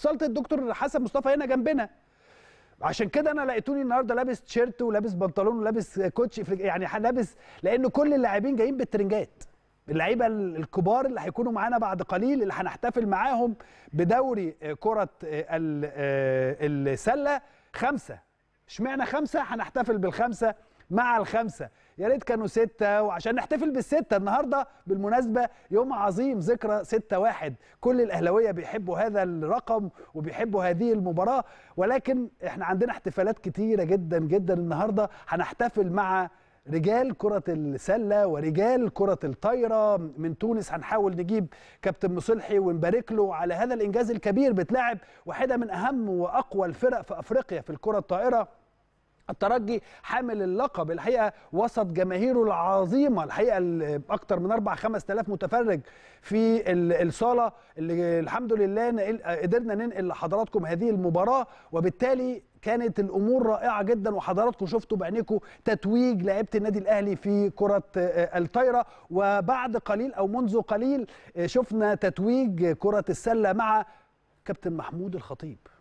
اتصلت الدكتور حسن مصطفى هنا جنبنا عشان كده انا لقيتوني النهارده لابس تيشيرت ولابس بنطلون ولابس كوتش يعني لابس لان كل اللاعبين جايين بالترنجات اللعيبه الكبار اللي هيكونوا معانا بعد قليل اللي هنحتفل معاهم بدوري كره آه، السله خمسه اشمعنى خمسه هنحتفل بالخمسه مع الخمسه يا ريت كانوا سته وعشان نحتفل بالسته النهارده بالمناسبه يوم عظيم ذكرى 6 واحد كل الاهلاويه بيحبوا هذا الرقم وبيحبوا هذه المباراه ولكن احنا عندنا احتفالات كتيره جدا جدا النهارده هنحتفل مع رجال كرة السلة ورجال كرة الطايرة من تونس هنحاول نجيب كابتن مصلحي ونبارك له على هذا الإنجاز الكبير بتلعب واحدة من أهم وأقوى الفرق في أفريقيا في الكرة الطائرة الترجي حامل اللقب الحقيقه وسط جماهيره العظيمه الحقيقه اكثر من 4 5000 متفرج في الصاله اللي الحمد لله قدرنا ننقل لحضراتكم هذه المباراه وبالتالي كانت الامور رائعه جدا وحضراتكم شفتوا بعينيكم تتويج لعيبه النادي الاهلي في كره آه، الطايره وبعد قليل او منذ قليل آه، شفنا تتويج كره السله مع كابتن محمود الخطيب